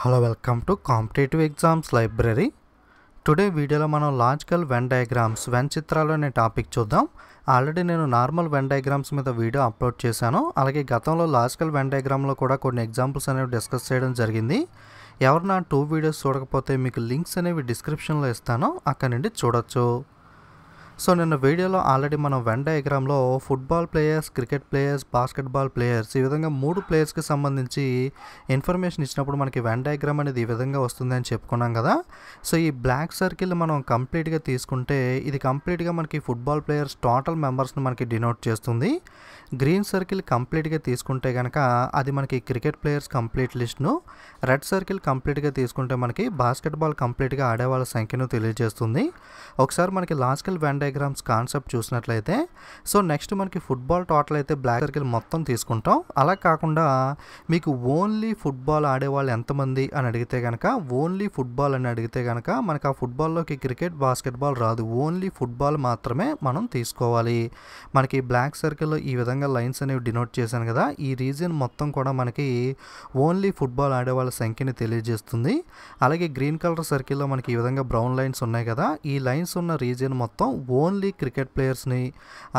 hello welcome to competitive exams library today వీడియోలో మనం logical Venn diagrams when చిత్రాలు అనే టాపిక్ చూద్దాం ఆల్రెడీ నేను నార్మల్ వెన్ డయాగ్రామ్స్ మీద వీడియో అప్లోడ్ చేశాను అలాగే గతంలో లాజికల్ వెన్ డయాగ్రామ్లో కూడా కొన్ని ఎగ్జాంపుల్స్ అనేవి డిస్కస్ చేయడం జరిగింది ఎవరు నా టూ వీడియోస్ చూడకపోతే మీకు లింక్స్ అనేవి డిస్క్రిప్షన్లో ఇస్తాను అక్కడ నుండి చూడొచ్చు సో నిన్న వీడియోలో ఆల్రెడీ మనం వెన్ డయాగ్రామ్లో football players cricket players basketball players ఈ విధంగా మూడు ప్లేయర్స్కి సంబంధించి ఇన్ఫర్మేషన్ ఇచ్చినప్పుడు మనకి వెన్ డయాగ్రామ్ అనేది ఈ విధంగా వస్తుంది అని చెప్పుకున్నాం కదా సో ఈ బ్లాక్ సర్కిల్ మనం కంప్లీట్గా తీసుకుంటే ఇది కంప్లీట్గా మనకి ఫుట్బాల్ ప్లేయర్స్ టోటల్ మెంబర్స్ని మనకి డినోట్ చేస్తుంది గ్రీన్ సర్కిల్ కంప్లీట్గా తీసుకుంటే కనుక అది మనకి క్రికెట్ ప్లేయర్స్ కంప్లీట్ లిస్ట్ను రెడ్ సర్కిల్ కంప్లీట్గా తీసుకుంటే మనకి బాస్కెట్బాల్ కంప్లీట్గా ఆడే వాళ్ళ సంఖ్యను తెలియజేస్తుంది ఒకసారి మనకి లాస్కల్ వెన్ డయాగ్రామ్స్ కాన్సెప్ట్ చూసినట్లయితే సో నెక్స్ట్ మనకి ఫుట్బాల్ టోటల్ అయితే బ్లాక్ సర్కిల్ మొత్తం తీసుకుంటాం అలా కాకుండా మీకు ఓన్లీ ఫుట్బాల్ ఆడేవాళ్ళు ఎంతమంది అని అడిగితే కనుక ఓన్లీ ఫుట్బాల్ అని అడిగితే కనుక మనకు ఆ ఫుట్బాల్లోకి క్రికెట్ బాస్కెట్బాల్ రాదు ఓన్లీ ఫుట్బాల్ మాత్రమే మనం తీసుకోవాలి మనకి బ్లాక్ సర్కిల్లో ఈ విధంగా లైన్స్ అనేవి డినోట్ చేశాను కదా ఈ రీజన్ మొత్తం కూడా మనకి ఓన్లీ ఫుట్బాల్ ఆడేవాళ్ళ సంఖ్యని తెలియజేస్తుంది అలాగే గ్రీన్ కలర్ సర్కిల్లో మనకి ఈ విధంగా బ్రౌన్ లైన్స్ ఉన్నాయి కదా ఈ లైన్స్ ఉన్న రీజియన్ మొత్తం ఓన్లీ క్రికెట్ ప్లేయర్స్ని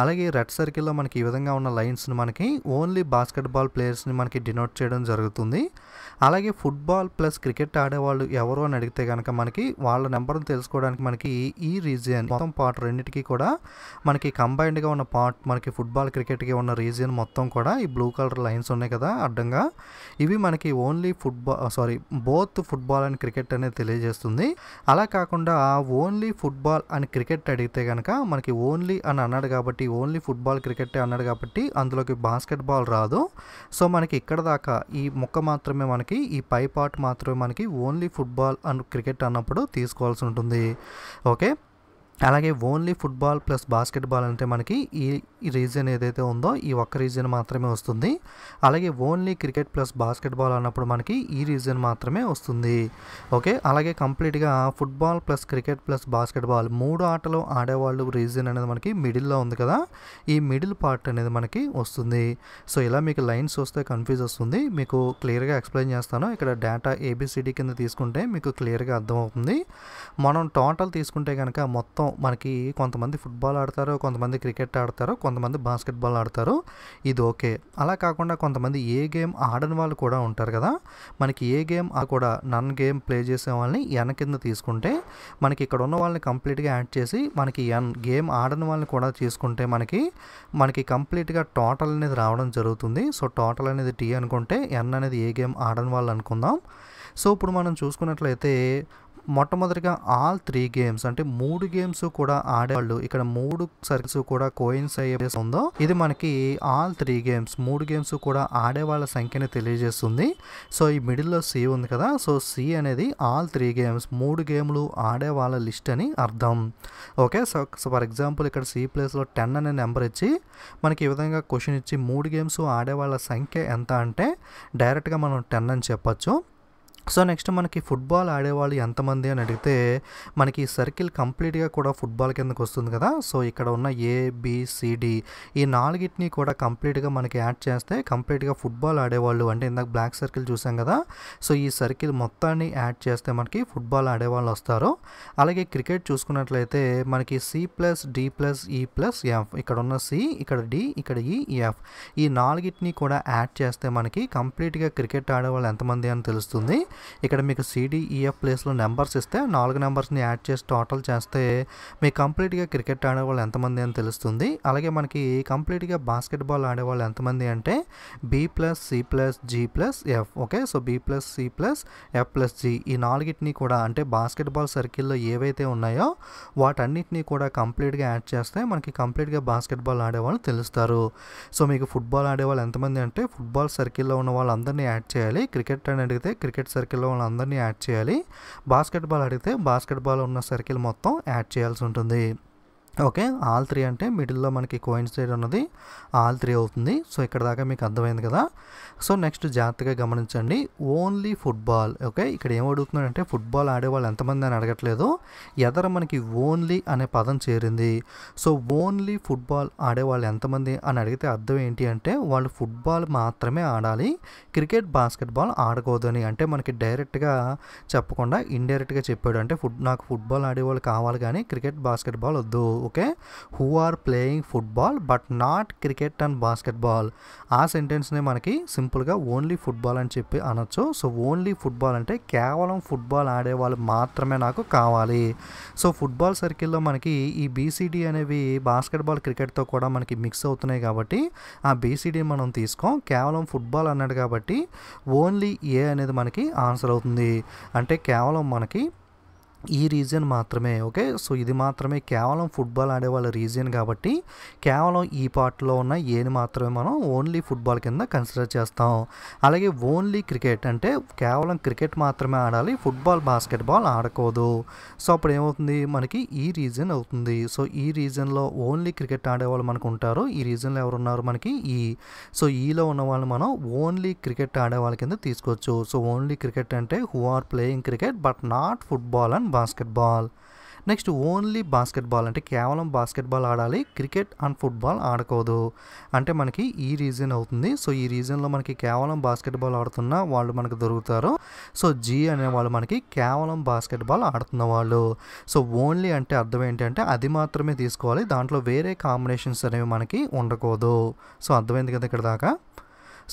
అలాగే రెడ్ సర్కిల్లో మనకి ఈ విధంగా ఉన్న లైన్స్ని మనకి ఓన్లీ బాస్కెట్బాల్ ప్లేయర్స్ని మనకి డినోట్ చేయడం జరుగుతుంది అలాగే ఫుట్బాల్ ప్లస్ క్రికెట్ ఆడేవాళ్ళు ఎవరు అని అడిగితే కనుక మనకి వాళ్ళ నెంబర్ని తెలుసుకోవడానికి మనకి ఈ రీజియన్ మొత్తం పార్ట్ రెండింటికి కూడా మనకి కంబైన్డ్గా ఉన్న పార్ట్ మనకి ఫుట్బాల్ క్రికెట్కి ఉన్న రీజియన్ మొత్తం కూడా ఈ బ్లూ కలర్ లైన్స్ ఉన్నాయి కదా అడ్డంగా ఇవి మనకి only football sorry both football and cricket అనేది తెలియజేస్తుంది అలా కాకుండా ఓన్లీ ఫుట్బాల్ అండ్ క్రికెట్ అడిగితే కనుక మనకి ఓన్లీ అని అన్నాడు కాబట్టి ఓన్లీ ఫుట్బాల్ క్రికెట్ అన్నాడు కాబట్టి అందులోకి బాస్కెట్ బాల్ రాదు సో మనకి ఇక్కడ దాకా ఈ ముక్క మాత్రమే మనకి ఈ పై పార్ట్ మాత్రమే మనకి ఓన్లీ ఫుట్బాల్ అండ్ క్రికెట్ అన్నప్పుడు తీసుకోవాల్సి ఉంటుంది ఓకే అలాగే ఓన్లీ ఫుట్బాల్ ప్లస్ బాస్కెట్బాల్ అంటే మనకి ఈ రీజన్ ఏదైతే ఉందో ఈ ఒక్క రీజన్ మాత్రమే వస్తుంది అలాగే ఓన్లీ క్రికెట్ ప్లస్ బాస్కెట్బాల్ అన్నప్పుడు మనకి ఈ రీజన్ మాత్రమే వస్తుంది ఓకే అలాగే కంప్లీట్గా football plus cricket plus basketball మూడు ఆటలు ఆడేవాళ్ళు రీజన్ అనేది మనకి మిడిల్లో ఉంది కదా ఈ మిడిల్ పార్ట్ అనేది మనకి వస్తుంది సో ఇలా మీకు లైన్స్ వస్తే కన్ఫ్యూజ్ వస్తుంది మీకు క్లియర్గా ఎక్స్ప్లెయిన్ చేస్తాను ఇక్కడ డేటా ఏబిసిడి కింద తీసుకుంటే మీకు క్లియర్గా అర్థమవుతుంది మనం టోటల్ తీసుకుంటే కనుక మొత్తం మనకి కొంతమంది ఫుట్బాల్ ఆడతారు కొంతమంది క్రికెట్ ఆడతారు కొంతమంది బాస్కెట్బాల్ ఆడతారు ఇది ఓకే అలా కాకుండా కొంతమంది ఏ గేమ్ ఆడని వాళ్ళు కూడా ఉంటారు కదా మనకి ఏ గేమ్ కూడా నన్ గేమ్ ప్లే చేసే వాళ్ళని ఎన్ కింద తీసుకుంటే మనకి ఇక్కడ ఉన్న వాళ్ళని కంప్లీట్గా యాడ్ చేసి మనకి ఎన్ గేమ్ ఆడని వాళ్ళని కూడా తీసుకుంటే మనకి మనకి కంప్లీట్గా టోటల్ అనేది రావడం జరుగుతుంది సో టోటల్ అనేది టీ అనుకుంటే ఎన్ అనేది ఏ గేమ్ ఆడని వాళ్ళు అనుకుందాం సో ఇప్పుడు మనం చూసుకున్నట్లయితే మొట్టమొదటిగా ఆల్ త్రీ గేమ్స్ అంటే మూడు గేమ్స్ కూడా ఆడేవాళ్ళు ఇక్కడ మూడు సర్కిల్స్ కూడా కోయిన్స్ అయ్యే ఉందో ఇది మనకి ఆల్ త్రీ గేమ్స్ మూడు గేమ్స్ కూడా ఆడేవాళ్ళ సంఖ్యని తెలియజేస్తుంది సో ఈ మిడిల్లో సి ఉంది కదా సో సి అనేది ఆల్ త్రీ గేమ్స్ మూడు గేమ్లు ఆడే వాళ్ళ లిస్ట్ అని అర్థం ఓకే సో ఫర్ ఎగ్జాంపుల్ ఇక్కడ సి ప్లేస్లో టెన్ అనే నెంబర్ ఇచ్చి మనకి ఈ విధంగా క్వశ్చన్ ఇచ్చి మూడు గేమ్స్ ఆడే వాళ్ళ సంఖ్య ఎంత అంటే డైరెక్ట్గా మనం టెన్ అని చెప్పచ్చు సో నెక్స్ట్ మనకి ఫుట్బాల్ ఆడేవాళ్ళు ఎంతమంది అని అడిగితే మనకి ఈ సర్కిల్ కంప్లీట్గా కూడా ఫుట్బాల్ కిందకు వస్తుంది కదా సో ఇక్కడ ఉన్న ఏబిసిడి ఈ నాలుగిటిని కూడా కంప్లీట్గా మనకి యాడ్ చేస్తే కంప్లీట్గా ఫుట్బాల్ ఆడేవాళ్ళు అంటే ఇందాక బ్లాక్ సర్కిల్ చూసాం కదా సో ఈ సర్కిల్ మొత్తాన్ని యాడ్ చేస్తే మనకి ఫుట్బాల్ ఆడేవాళ్ళు వస్తారు అలాగే క్రికెట్ చూసుకున్నట్లయితే మనకి C plus D plus E e plus F ఇక్కడ ఉన్న సి ఇక్కడ డి ఇక్కడ ఈ e, ఎఫ్ ఈ నాలుగిటిని కూడా యాడ్ చేస్తే మనకి కంప్లీట్గా క్రికెట్ ఆడేవాళ్ళు ఎంతమంది అని తెలుస్తుంది ఇక్కడ మీకు సిడిఈఎఫ్ e ప్లేస్లో నెంబర్స్ ఇస్తే నాలుగు నెంబర్స్ని యాడ్ చేసి టోటల్ చేస్తే మీకు కంప్లీట్గా క్రికెట్ ఆడేవాళ్ళు ఎంతమంది అని తెలుస్తుంది అలాగే మనకి కంప్లీట్గా బాస్కెట్బాల్ ఆడేవాళ్ళు ఎంతమంది అంటే B plus C plus G plus F okay so B plus C plus F plus G ఈ నాలుగిటిని కూడా అంటే బాస్కెట్బాల్ సర్కిల్లో ఏవైతే ఉన్నాయో వాటన్నిటిని కూడా కంప్లీట్గా యాడ్ చేస్తే మనకి కంప్లీట్గా బాస్కెట్బాల్ ఆడేవాళ్ళు తెలుస్తారు సో మీకు ఫుట్బాల్ ఆడేవాళ్ళు ఎంతమంది అంటే ఫుట్బాల్ సర్కిల్లో ఉన్న వాళ్ళందరినీ యాడ్ చేయాలి క్రికెట్ అని అడిగితే క్రికెట్ సర్కిల్ సర్కిల్లో అందరినీ యాడ్ చేయాలి బాస్కెట్బాల్ అడిగితే బాస్కెట్బాల్ ఉన్న సర్కిల్ మొత్తం యాడ్ చేయాల్సి ఉంటుంది ఓకే ఆల్ త్రీ అంటే మిడిల్లో మనకి కోయిన్సైడ్ ఉన్నది ఆల్ త్రీ అవుతుంది సో ఇక్కడ దాకా మీకు అర్థమైంది కదా సో నెక్స్ట్ జాగ్రత్తగా గమనించండి ఓన్లీ ఫుట్బాల్ ఓకే ఇక్కడ ఏం అడుగుతున్నాడంటే ఫుట్బాల్ ఆడేవాళ్ళు ఎంతమంది అని అడగట్లేదు ఎదర మనకి ఓన్లీ అనే పదం చేరింది సో ఓన్లీ ఫుట్బాల్ ఆడేవాళ్ళు ఎంతమంది అని అడిగితే అర్థం ఏంటి అంటే వాళ్ళు ఫుట్బాల్ మాత్రమే ఆడాలి క్రికెట్ బాస్కెట్బాల్ ఆడకూడదని అంటే మనకి డైరెక్ట్గా చెప్పకుండా ఇండైరెక్ట్గా చెప్పాడు అంటే ఫుట్ నాకు ఫుట్బాల్ ఆడేవాళ్ళు కావాలి కానీ క్రికెట్ బాస్కెట్బాల్ వద్దు okay who are playing football but not cricket and basketball ఆ సెంటెన్స్నే మనకి సింపుల్గా ఓన్లీ ఫుట్బాల్ అని చెప్పి అనొచ్చు సో ఓన్లీ ఫుట్బాల్ అంటే కేవలం ఫుట్బాల్ ఆడే వాళ్ళు మాత్రమే నాకు కావాలి సో ఫుట్బాల్ సర్కిల్లో మనకి ఈ బీసీడీ అనేవి బాస్కెట్బాల్ క్రికెట్తో కూడా మనకి మిక్స్ అవుతున్నాయి కాబట్టి ఆ బీసీడీ మనం తీసుకోం కేవలం ఫుట్బాల్ అన్నాడు కాబట్టి ఓన్లీ ఏ అనేది మనకి ఆన్సర్ అవుతుంది అంటే కేవలం మనకి ఈ రీజియన్ మాత్రమే ఓకే సో ఇది మాత్రమే కేవలం ఫుట్బాల్ ఆడే వాళ్ళ రీజియన్ కాబట్టి కేవలం ఈ పార్ట్లో ఉన్న ఏని మాత్రమే మనం ఓన్లీ ఫుట్బాల్ కింద కన్సిడర్ చేస్తాం అలాగే ఓన్లీ క్రికెట్ అంటే కేవలం క్రికెట్ మాత్రమే ఆడాలి ఫుట్బాల్ బాస్కెట్బాల్ ఆడకూడదు సో అప్పుడు ఏమవుతుంది మనకి ఈ రీజియన్ అవుతుంది సో ఈ రీజియన్లో ఓన్లీ క్రికెట్ ఆడేవాళ్ళు మనకు ఉంటారు ఈ రీజియన్లో ఉన్నారు మనకి ఈ సో ఈలో ఉన్న వాళ్ళు మనం ఓన్లీ క్రికెట్ ఆడే వాళ్ళ కింద తీసుకోవచ్చు సో ఓన్లీ క్రికెట్ అంటే who are playing cricket but not football and basketball next only basketball అంటే కేవలం బాస్కెట్బాల్ ఆడాలి క్రికెట్ అండ్ ఫుట్బాల్ ఆడకూడదు అంటే మనకి ఈ రీజన్ అవుతుంది సో ఈ రీజన్లో మనకి కేవలం బాస్కెట్బాల్ ఆడుతున్న వాళ్ళు మనకు దొరుకుతారు సో జీ అనే వాళ్ళు మనకి కేవలం బాస్కెట్బాల్ ఆడుతున్న వాళ్ళు సో ఓన్లీ అంటే అర్థం ఏంటంటే అది మాత్రమే తీసుకోవాలి దాంట్లో వేరే కాంబినేషన్స్ అనేవి మనకి ఉండకూడదు సో అర్థమైంది కదా ఇక్కడ దాకా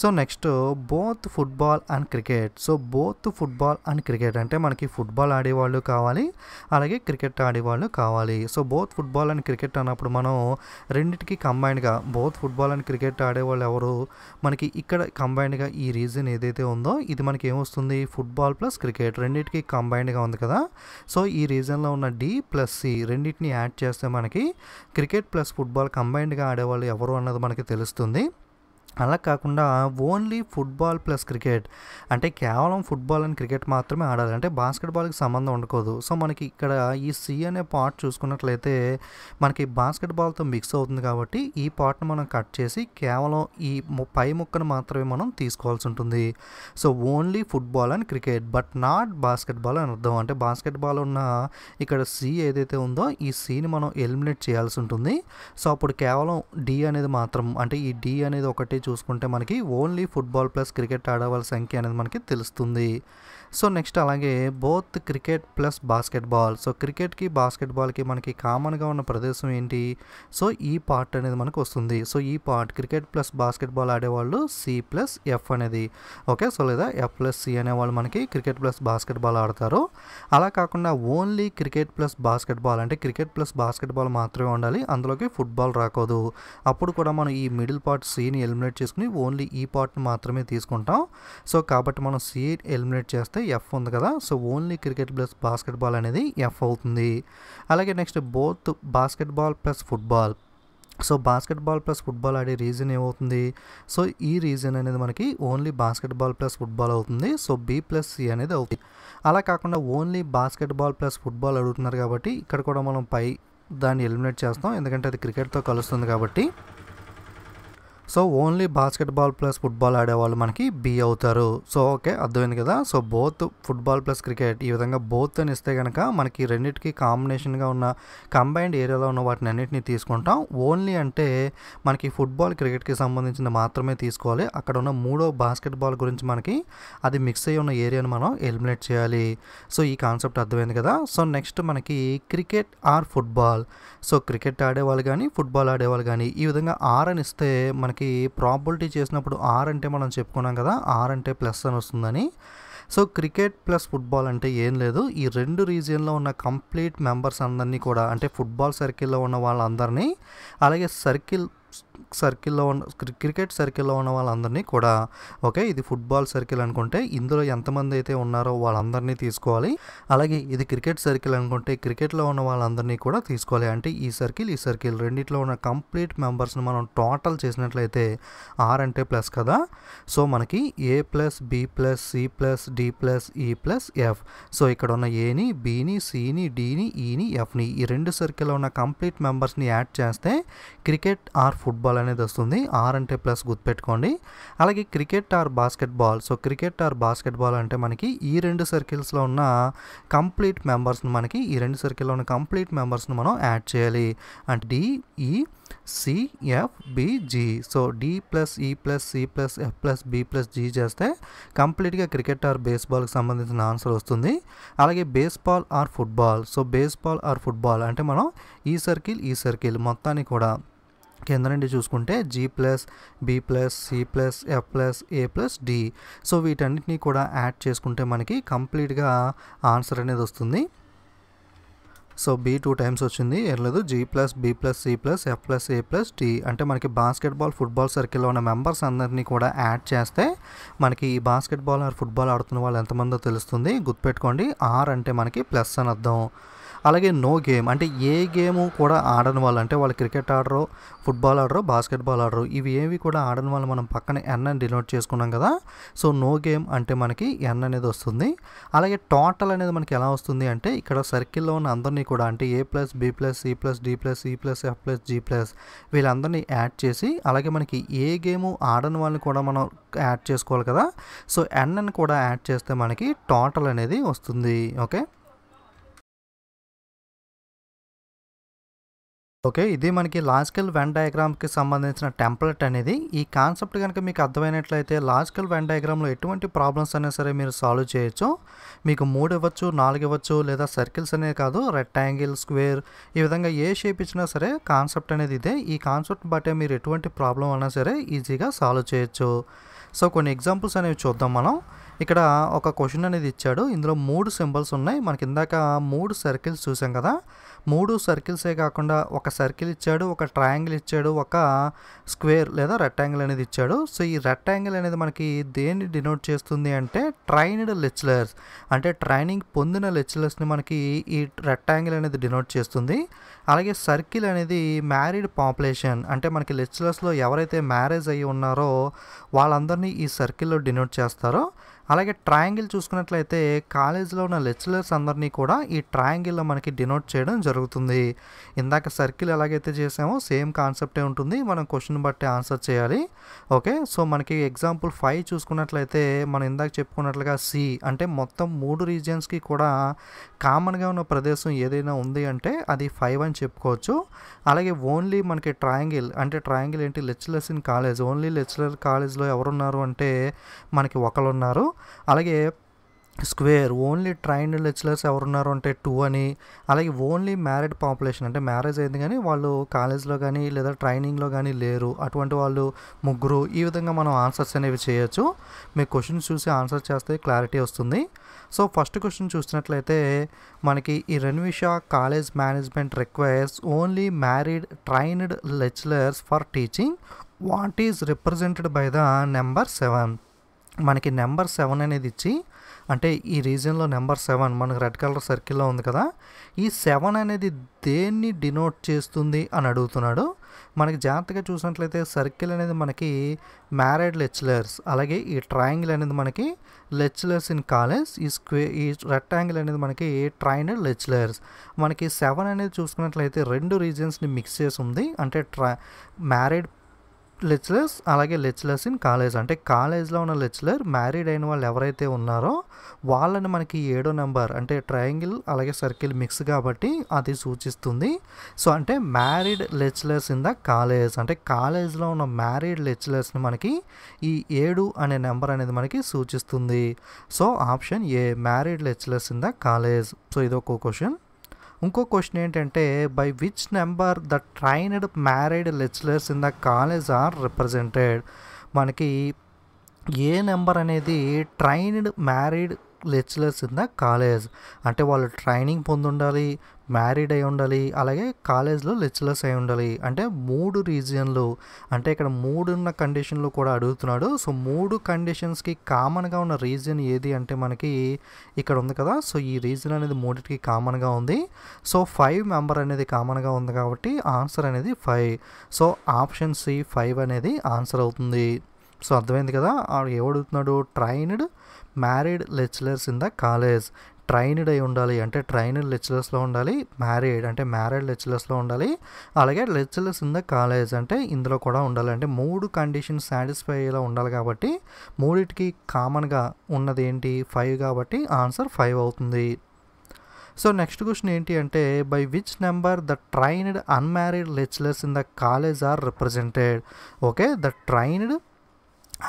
so next both football and cricket so both football and cricket అంటే మనకి ఫుట్బాల్ ఆడేవాళ్ళు కావాలి అలాగే క్రికెట్ ఆడేవాళ్ళు కావాలి so both football and cricket అన్నప్పుడు మనం రెండింటికి కంబైన్డ్గా బోత్ ఫుట్బాల్ అండ్ క్రికెట్ ఆడేవాళ్ళు ఎవరు మనకి ఇక్కడ కంబైన్డ్గా ఈ రీజన్ ఏదైతే ఉందో ఇది మనకి ఏమొస్తుంది ఫుట్బాల్ ప్లస్ క్రికెట్ రెండింటికి కంబైన్డ్గా ఉంది కదా సో ఈ రీజన్లో ఉన్న డి ప్లస్ సి రెండింటిని యాడ్ చేస్తే మనకి క్రికెట్ ప్లస్ ఫుట్బాల్ కంబైన్డ్గా ఆడేవాళ్ళు ఎవరు అన్నది మనకి తెలుస్తుంది అలా కాకుండా ఓన్లీ ఫుట్బాల్ ప్లస్ క్రికెట్ అంటే కేవలం ఫుట్బాల్ అండ్ క్రికెట్ మాత్రమే ఆడాలి అంటే బాస్కెట్బాల్కి సంబంధం ఉండకూడదు సో మనకి ఇక్కడ ఈ సి అనే పార్ట్ చూసుకున్నట్లయితే మనకి బాస్కెట్బాల్తో మిక్స్ అవుతుంది కాబట్టి ఈ పార్ట్ని మనం కట్ చేసి కేవలం ఈ పై ముక్కను మాత్రమే మనం తీసుకోవాల్సి ఉంటుంది so only football and cricket but not basketball అని అర్థం అంటే బాస్కెట్బాల్ ఉన్న ఇక్కడ సి ఏదైతే ఉందో ఈ సీని మనం ఎలిమినేట్ చేయాల్సి ఉంటుంది సో అప్పుడు కేవలం డి అనేది మాత్రం అంటే ఈ డి అనేది ఒకటి చూసుకుంటే మనకి ఓన్లీ ఫుట్బాల్ ప్లస్ క్రికెట్ ఆడవాళ్ళ సంఖ్య అనేది మనకి తెలుస్తుంది సో నెక్స్ట్ అలాగే both cricket plus basketball so క్రికెట్కి బాస్కెట్బాల్కి మనకి కామన్గా ఉన్న ప్రదేశం ఏంటి సో ఈ పార్ట్ అనేది మనకు వస్తుంది సో ఈ పార్ట్ క్రికెట్ ప్లస్ బాస్కెట్బాల్ ఆడేవాళ్ళు సి ప్లస్ ఎఫ్ అనేది ఓకే సో లేదా ఎఫ్ ప్లస్ సి అనేవాళ్ళు మనకి క్రికెట్ ప్లస్ బాస్కెట్బాల్ ఆడతారు అలా కాకుండా ఓన్లీ క్రికెట్ ప్లస్ బాస్కెట్బాల్ అంటే క్రికెట్ ప్లస్ బాస్కెట్బాల్ మాత్రమే ఉండాలి అందులోకి ఫుట్బాల్ రాకూడదు అప్పుడు కూడా మనం ఈ మిడిల్ పార్ట్ సీని ఎలిమినేట్ ఎలిమినేట్ చేసుకుని ఓన్లీ ఈ పార్ట్ని మాత్రమే తీసుకుంటాం సో కాబట్టి మనం సి ఎలిమినేట్ చేస్తే ఎఫ్ ఉంది కదా so only cricket plus basketball అనేది ఎఫ్ అవుతుంది అలాగే next both basketball plus football so basketball plus football ఆడే రీజన్ ఏమవుతుంది సో ఈ రీజన్ అనేది మనకి ఓన్లీ బాస్కెట్బాల్ ప్లస్ ఫుట్బాల్ అవుతుంది సో బీ ప్లస్ సి అనేది అవుతుంది అలా కాకుండా ఓన్లీ బాస్కెట్బాల్ ప్లస్ ఫుట్బాల్ అడుగుతున్నారు కాబట్టి ఇక్కడ కూడా మనం పై దాన్ని ఎలిమినేట్ చేస్తాం ఎందుకంటే అది క్రికెట్తో కలుస్తుంది కాబట్టి so only basketball plus football ఆడేవాళ్ళు మనకి బి అవుతారు సో ఓకే అర్థమైంది కదా so both football plus cricket ఈ విధంగా బోత్ అని ఇస్తే కనుక మనకి రెండింటికి కాంబినేషన్గా ఉన్న కంబైన్డ్ ఏరియాలో ఉన్న వాటిని అన్నింటినీ తీసుకుంటాం ఓన్లీ అంటే మనకి ఫుట్బాల్ క్రికెట్కి సంబంధించిన మాత్రమే తీసుకోవాలి అక్కడ ఉన్న మూడో బాస్కెట్బాల్ గురించి మనకి అది మిక్స్ అయ్యి ఉన్న ఏరియాను మనం ఎలిమినేట్ చేయాలి సో ఈ కాన్సెప్ట్ అర్థమైంది కదా సో నెక్స్ట్ మనకి cricket or football so cricket ఆడేవాళ్ళు కానీ ఫుట్బాల్ ఆడేవాళ్ళు కానీ ఈ విధంగా ఆర్ అని ఇస్తే మనకి మనకి ప్రాబిలిటీ చేసినప్పుడు ఆర్ అంటే మనం చెప్పుకున్నాం కదా ఆర్ అంటే ప్లస్ అని వస్తుందని సో క్రికెట్ ప్లస్ ఫుట్బాల్ అంటే ఏం లేదు ఈ రెండు రీజియన్లో ఉన్న కంప్లీట్ మెంబర్స్ అందరినీ కూడా అంటే ఫుట్బాల్ సర్కిల్లో ఉన్న వాళ్ళందరినీ అలాగే సర్కిల్ సర్కిల్లో ఉన్న క్రికెట్ సర్కిల్లో ఉన్న వాళ్ళందరినీ కూడా ఓకే ఇది ఫుట్బాల్ సర్కిల్ అనుకుంటే ఇందులో ఎంతమంది అయితే ఉన్నారో వాళ్ళందరినీ తీసుకోవాలి అలాగే ఇది క్రికెట్ సర్కిల్ అనుకుంటే క్రికెట్లో ఉన్న వాళ్ళందరినీ కూడా తీసుకోవాలి అంటే ఈ సర్కిల్ ఈ సర్కిల్ రెండిట్లో ఉన్న కంప్లీట్ మెంబర్స్ని మనం టోటల్ చేసినట్లయితే ఆర్ అంటే ప్లస్ కదా సో మనకి A plus B plus C plus D plus E plus F so ఇక్కడ ఉన్న ఏని బిని సిని డిని ఈని ఎఫ్ని ఈ రెండు సర్కిల్లో ఉన్న కంప్లీట్ మెంబర్స్ని యాడ్ చేస్తే క్రికెట్ ఆర్ ఫుట్బాల్ బాల్ అనేది వస్తుంది ఆర్ అంటే ప్లస్ గుర్తుపెట్టుకోండి అలాగే cricket or basketball so cricket or basketball అంటే మనకి ఈ రెండు సర్కిల్స్లో ఉన్న కంప్లీట్ మెంబర్స్ని మనకి ఈ రెండు సర్కిల్లో ఉన్న కంప్లీట్ మెంబర్స్ని మనం యాడ్ చేయాలి అంటే D E C F B G so D plus E plus C plus F plus B plus G చేస్తే కంప్లీట్గా క్రికెట్ ఆర్ బేస్బాల్కి సంబంధించిన ఆన్సర్ వస్తుంది అలాగే baseball or football so baseball or football అంటే మనం ఈ సర్కిల్ ఈ సర్కిల్ మొత్తాన్ని కూడా కింద నుండి చూసుకుంటే G plus B plus C plus F plus A plus D so వీటన్నిటిని కూడా యాడ్ చేసుకుంటే మనకి కంప్లీట్గా ఆన్సర్ అనేది వస్తుంది సో బి టూ టైమ్స్ వచ్చింది ఏం లేదు G plus B plus C plus F plus A plus T అంటే మనకి బాస్కెట్బాల్ ఫుట్బాల్ సర్కిల్లో ఉన్న మెంబర్స్ అందరినీ కూడా యాడ్ చేస్తే మనకి ఈ బాస్కెట్బాల్ ఆర్ ఫుట్బాల్ ఆడుతున్న వాళ్ళు ఎంతమందో తెలుస్తుంది గుర్తుపెట్టుకోండి ఆర్ అంటే మనకి ప్లస్ అని అర్థం అలాగే నో గేమ్ అంటే ఏ గేమ్ కూడా ఆడని వాళ్ళు అంటే వాళ్ళు క్రికెట్ ఆడరు ఫుట్బాల్ ఆడరు బాస్కెట్బాల్ ఆడరు ఇవి ఏవి కూడా ఆడని వాళ్ళు మనం పక్కన ఎన్ అని డినోట్ చేసుకున్నాం కదా సో నో గేమ్ అంటే మనకి ఎన్ అనేది వస్తుంది అలాగే టోటల్ అనేది మనకి ఎలా వస్తుంది అంటే ఇక్కడ సర్కిల్లో ఉన్న అందరినీ కూడా అంటే A plus B plus C plus D plus C e plus F plus G plus వీళ్ళందరినీ యాడ్ చేసి అలాగే మనకి ఏ గేమ్ ఆడని వాళ్ళని కూడా మనం యాడ్ చేసుకోవాలి కదా సో ఎన్ అని కూడా యాడ్ చేస్తే మనకి టోటల్ అనేది వస్తుంది ఓకే ఓకే ఇది మనకి లాజికల్ వెన్ డయాగ్రామ్కి సంబంధించిన టెంప్లెట్ అనేది ఈ కాన్సెప్ట్ కనుక మీకు అర్థమైనట్లయితే లాజికల్ వెన్ డయాగ్రామ్లో ఎటువంటి ప్రాబ్లమ్స్ అయినా సరే మీరు సాల్వ్ చేయొచ్చు మీకు మూడు ఇవ్వచ్చు నాలుగు ఇవ్వచ్చు లేదా సర్కిల్స్ అనే కాదు రెక్టాంగిల్ స్క్వేర్ ఈ విధంగా ఏ షేప్ ఇచ్చినా సరే కాన్సెప్ట్ అనేది ఇదే ఈ కాన్సెప్ట్ బట్టే మీరు ఎటువంటి ప్రాబ్లం అయినా సరే ఈజీగా సాల్వ్ చేయొచ్చు సో కొన్ని ఎగ్జాంపుల్స్ అనేవి చూద్దాం మనం ఇక్కడ ఒక క్వశ్చన్ అనేది ఇచ్చాడు ఇందులో మూడు సింబల్స్ ఉన్నాయి మనకి ఇందాక మూడు సర్కిల్స్ చూసాం కదా మూడు సర్కిల్సే కాకుండా ఒక సర్కిల్ ఇచ్చాడు ఒక ట్రయాంగిల్ ఇచ్చాడు ఒక స్క్వేర్ లేదా రెక్టాంగిల్ అనేది ఇచ్చాడు సో ఈ రెక్టాంగిల్ అనేది మనకి దేన్ని డినోట్ చేస్తుంది అంటే ట్రైన్డ్ లెక్చలర్స్ అంటే ట్రైనింగ్ పొందిన లెక్చలర్స్ని మనకి ఈ రెక్టాంగిల్ అనేది డినోట్ చేస్తుంది అలాగే సర్కిల్ అనేది మ్యారీడ్ పాపులేషన్ అంటే మనకి లెక్చలర్స్లో ఎవరైతే మ్యారేజ్ అయ్యి ఉన్నారో వాళ్ళందరినీ ఈ సర్కిల్లో డినోట్ చేస్తారో అలాగే ట్రయాంగిల్ చూసుకున్నట్లయితే కాలేజీలో ఉన్న లెక్చరర్స్ అందరినీ కూడా ఈ ట్రయాంగిల్లో మనకి డినోట్ చేయడం జరుగుతుంది ఇందాక సర్కిల్ ఎలాగైతే చేసామో సేమ్ కాన్సెప్టే ఉంటుంది మనం క్వశ్చన్ బట్టి ఆన్సర్ చేయాలి ఓకే సో మనకి ఎగ్జాంపుల్ ఫైవ్ చూసుకున్నట్లయితే మనం ఇందాక చెప్పుకున్నట్లుగా సి అంటే మొత్తం మూడు రీజియన్స్కి కూడా కామన్గా ఉన్న ప్రదేశం ఏదైనా ఉంది అంటే అది ఫైవ్ అని చెప్పుకోవచ్చు అలాగే ఓన్లీ మనకి ట్రయాంగిల్ అంటే ట్రయాంగిల్ ఏంటి lecturers in college only lecturer కాలేజ్లో ఎవరున్నారు అంటే మనకి ఒకళ్ళు ఉన్నారు అలాగే స్క్వేర్ ఓన్లీ ట్రైన్డ్ లెక్చరర్స్ ఎవరున్నారు అంటే టూ అని అలాగే ఓన్లీ మ్యారీడ్ పాపులేషన్ అంటే మ్యారేజ్ అయింది కానీ వాళ్ళు కాలేజ్లో కానీ లేదా ట్రైనింగ్లో కానీ లేరు అటువంటి వాళ్ళు ముగ్గురు ఈ విధంగా మనం ఆన్సర్స్ అనేవి చేయొచ్చు మీ క్వశ్చన్స్ చూసి ఆన్సర్ చేస్తే క్లారిటీ వస్తుంది సో ఫస్ట్ క్వశ్చన్ చూసినట్లయితే మనకి ఈ రెన్విషా college management requires only married trained lecturers for teaching what is represented by the number seven మనకి నెంబర్ సెవెన్ అనేది ఇచ్చి అంటే ఈ రీజియన్లో నెంబర్ సెవెన్ మనకు రెడ్ కలర్ సర్కిల్లో ఉంది కదా ఈ సెవెన్ అనేది దేన్ని డినోట్ చేస్తుంది అని అడుగుతున్నాడు మనకి జాగ్రత్తగా చూసినట్లయితే సర్కిల్ అనేది మనకి మ్యారేడ్ లెచ్లర్స్ అలాగే ఈ ట్రయాంగిల్ అనేది మనకి లెచ్లర్స్ ఇన్ కాలేజ్ ఈ స్క్వే ఈ రెక్టాంగిల్ అనేది మనకి ట్రైన్డ్ లెచ్లర్స్ మనకి సెవెన్ అనేది చూసుకున్నట్లయితే రెండు రీజన్స్ని మిక్స్ చేసి ఉంది అంటే ట్రా మ్యారేడ్ లెచ్లర్స్ అలాగే లెచ్లర్స్ ఇన్ కాలేజ్ అంటే కాలేజ్లో ఉన్న లెక్చలర్ మ్యారీడ్ అయిన వాళ్ళు ఎవరైతే ఉన్నారో వాళ్ళని మనకి ఏడో నెంబర్ అంటే ట్రయాంగిల్ అలాగే సర్కిల్ మిక్స్ కాబట్టి అది సూచిస్తుంది సో అంటే married lecturers in the college అంటే కాలేజ్లో ఉన్న మ్యారీడ్ లెక్చలర్స్ని మనకి ఈ ఏడు అనే నెంబర్ అనేది మనకి సూచిస్తుంది so option A married lecturers in the college so ఇది ఒక క్వశ్చన్ ఇంకో క్వశ్చన్ ఏంటంటే by which number the trained married lecturers in the college are represented మనకి ఏ నెంబర్ అనేది trained married lecturers in the college అంటే వాళ్ళు training పొందుండాలి married అయి ఉండాలి అలాగే కాలేజ్లో లెక్చరర్స్ అయి ఉండాలి అంటే మూడు రీజియన్లు అంటే ఇక్కడ మూడున్న కండిషన్లు కూడా అడుగుతున్నాడు సో మూడు కండిషన్స్కి కామన్గా ఉన్న రీజియన్ ఏది అంటే మనకి ఇక్కడ ఉంది కదా సో ఈ రీజియన్ అనేది మూడింటికి కామన్గా ఉంది సో ఫైవ్ మెంబర్ అనేది కామన్గా ఉంది కాబట్టి ఆన్సర్ అనేది five so option C five అనేది ఆన్సర్ అవుతుంది సో అర్థమైంది కదా ఎవడుతున్నాడు trained married lecturers in the college trained అయి ఉండాలి అంటే ట్రైన్డ్ లెక్చరర్స్లో ఉండాలి మ్యారీడ్ అంటే మ్యారీడ్ లెక్చరర్స్లో ఉండాలి అలాగే లెక్చరర్స్ ఇన్ ద కాలేజ్ అంటే ఇందులో కూడా ఉండాలి అంటే మూడు కండిషన్స్ సాటిస్ఫై అయ్యేలా ఉండాలి కాబట్టి మూడిటికి కామన్గా ఉన్నది ఏంటి ఫైవ్ కాబట్టి ఆన్సర్ ఫైవ్ అవుతుంది సో నెక్స్ట్ క్వశ్చన్ ఏంటి అంటే by which number the trained unmarried lecturers in the college are represented okay the trained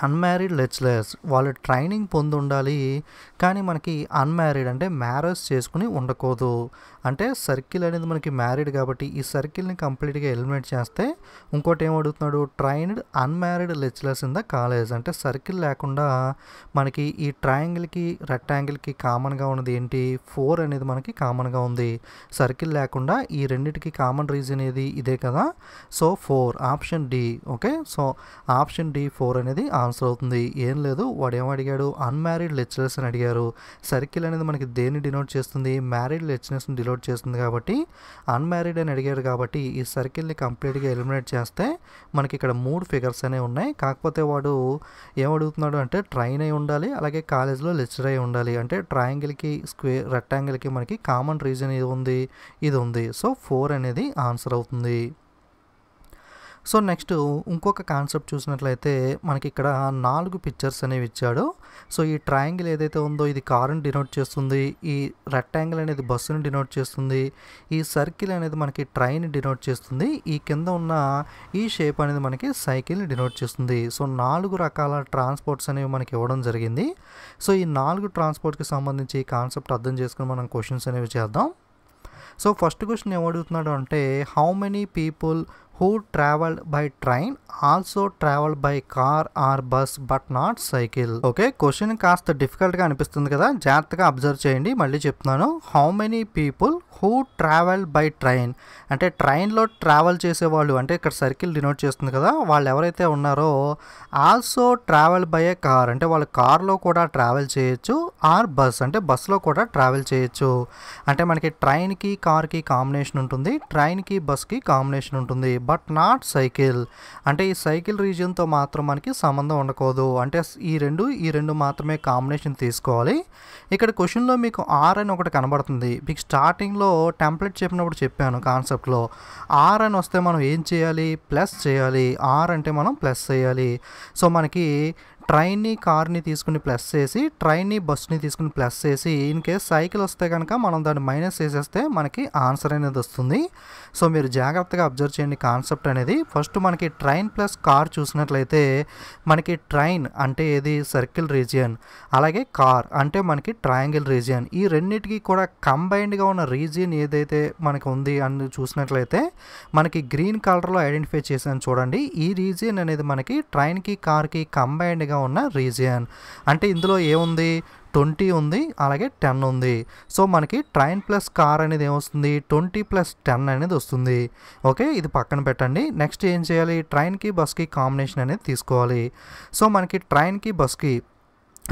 unmarried lecturers వాళ్ళు ట్రైనింగ్ పొంది ఉండాలి కానీ మనకి అన్మ్యారీడ్ అంటే మ్యారేజ్ చేసుకుని ఉండకూడదు అంటే సర్కిల్ అనేది మనకి మ్యారీడ్ కాబట్టి ఈ సర్కిల్ని కంప్లీట్గా ఎలిమినేట్ చేస్తే ఇంకోటి ఏం అడుగుతున్నాడు trained unmarried lecturers in the college అంటే సర్కిల్ లేకుండా మనకి ఈ ట్రయాంగిల్కి రెక్టాంగిల్కి కామన్గా ఉన్నది ఏంటి ఫోర్ అనేది మనకి కామన్గా ఉంది సర్కిల్ లేకుండా ఈ రెండింటికి కామన్ రీజన్ ఏది ఇదే కదా so four option D okay so option D four అనేది ఆన్సర్ అవుతుంది ఏం లేదు వాడు ఏం అడిగాడు అన్మ్యారీడ్ లెచ్చరర్స్ అని అడిగారు సర్కిల్ అనేది మనకి దేన్ని డినోట్ చేస్తుంది మ్యారీడ్ లెక్చరర్స్ని డినోట్ చేస్తుంది కాబట్టి అన్మ్యారీడ్ అని అడిగారు కాబట్టి ఈ సర్కిల్ని కంప్లీట్గా ఎలిమినేట్ చేస్తే మనకి ఇక్కడ మూడు ఫిగర్స్ అనేవి ఉన్నాయి కాకపోతే వాడు ఏమడుగుతున్నాడు అంటే ట్రైన్ అయి ఉండాలి అలాగే కాలేజ్లో లెక్చర్ అయి ఉండాలి అంటే ట్రయాంగిల్కి స్క్వేర్ రెక్టాంగిల్కి మనకి కామన్ రీజన్ ఇది ఉంది ఇది ఉంది సో ఫోర్ అనేది ఆన్సర్ అవుతుంది సో నెక్స్ట్ ఇంకొక కాన్సెప్ట్ చూసినట్లయితే మనకి ఇక్కడ నాలుగు పిక్చర్స్ అనేవి ఇచ్చాడు సో ఈ ట్రయాంగిల్ ఏదైతే ఉందో ఇది కారుని డినోట్ చేస్తుంది ఈ రెక్టాంగిల్ అనేది బస్సుని డినోట్ చేస్తుంది ఈ సర్కిల్ అనేది మనకి ట్రైన్ డినోట్ చేస్తుంది ఈ కింద ఉన్న ఈ షేప్ అనేది మనకి సైకిల్ని డినోట్ చేస్తుంది సో నాలుగు రకాల ట్రాన్స్పోర్ట్స్ అనేవి మనకి ఇవ్వడం జరిగింది సో ఈ నాలుగు ట్రాన్స్పోర్ట్కి సంబంధించి కాన్సెప్ట్ అర్థం చేసుకుని మనం క్వశ్చన్స్ అనేవి చేద్దాం సో ఫస్ట్ క్వశ్చన్ ఏమడుగుతున్నాడు అంటే how many people who traveled by train also travel by car or bus but not cycle okay question కాస్త డిఫికల్ట్గా అనిపిస్తుంది కదా జాగ్రత్తగా అబ్జర్వ్ చేయండి మళ్ళీ చెప్తున్నాను how many people who travel by train అంటే ట్రైన్లో ట్రావెల్ చేసేవాళ్ళు అంటే ఇక్కడ సర్కిల్ డినోట్ చేస్తుంది కదా వాళ్ళు ఎవరైతే ఉన్నారో also travel by a car అంటే వాళ్ళు కార్లో కూడా ట్రావెల్ చేయొచ్చు ఆర్ బస్ అంటే బస్లో కూడా ట్రావెల్ చేయొచ్చు అంటే మనకి ట్రైన్కి కార్కి కాంబినేషన్ ఉంటుంది ట్రైన్కి బస్కి కాంబినేషన్ ఉంటుంది బట్ నాట్ సైకిల్ అంటే ఈ సైకిల్ రీజియన్తో మాత్రం మనకి సంబంధం ఉండకూడదు అంటే ఈ రెండు ఈ రెండు మాత్రమే కాంబినేషన్ తీసుకోవాలి ఇక్కడ క్వశ్చన్లో మీకు ఆర్ అని ఒకటి కనబడుతుంది మీకు స్టార్టింగ్లో వీడియోలో టెంప్లెట్ చెప్పినప్పుడు చెప్పాను కాన్సెప్ట్లో ఆర్ అని వస్తే మనం ఏం చేయాలి ప్లస్ చేయాలి ఆర్ అంటే మనం ప్లస్ చేయాలి సో మనకి ట్రైన్ని కార్ని తీసుకుని ప్లస్ చేసి ట్రైన్ని బస్ని తీసుకుని ప్లస్ చేసి ఇన్ కేస్ సైకిల్ వస్తే కనుక మనం దాన్ని మైనస్ చేసేస్తే మనకి ఆన్సర్ అనేది వస్తుంది సో మీరు జాగ్రత్తగా అబ్జర్వ్ చేయండి కాన్సెప్ట్ అనేది ఫస్ట్ మనకి ట్రైన్ ప్లస్ కార్ చూసినట్లయితే మనకి ట్రైన్ అంటే ఏది సర్కిల్ రీజియన్ అలాగే కార్ అంటే మనకి ట్రయాంగిల్ రీజియన్ ఈ రెండింటికి కూడా కంబైన్డ్గా ఉన్న రీజియన్ ఏదైతే మనకు ఉంది అని చూసినట్లయితే మనకి గ్రీన్ కలర్లో ఐడెంటిఫై చేశాను చూడండి ఈ రీజియన్ అనేది మనకి ట్రైన్కి కార్కి కంబైన్డ్గా దూరంగా ఉన్న రీజియన్ అంటే ఇందులో ఏముంది ట్వంటీ ఉంది అలాగే టెన్ ఉంది సో మనకి ట్రైన్ ప్లస్ కార్ అనేది ఏమొస్తుంది ట్వంటీ ప్లస్ టెన్ అనేది వస్తుంది ఓకే ఇది పక్కన పెట్టండి నెక్స్ట్ ఏం చేయాలి ట్రైన్కి బస్కి కాంబినేషన్ అనేది తీసుకోవాలి సో మనకి ట్రైన్కి బస్కి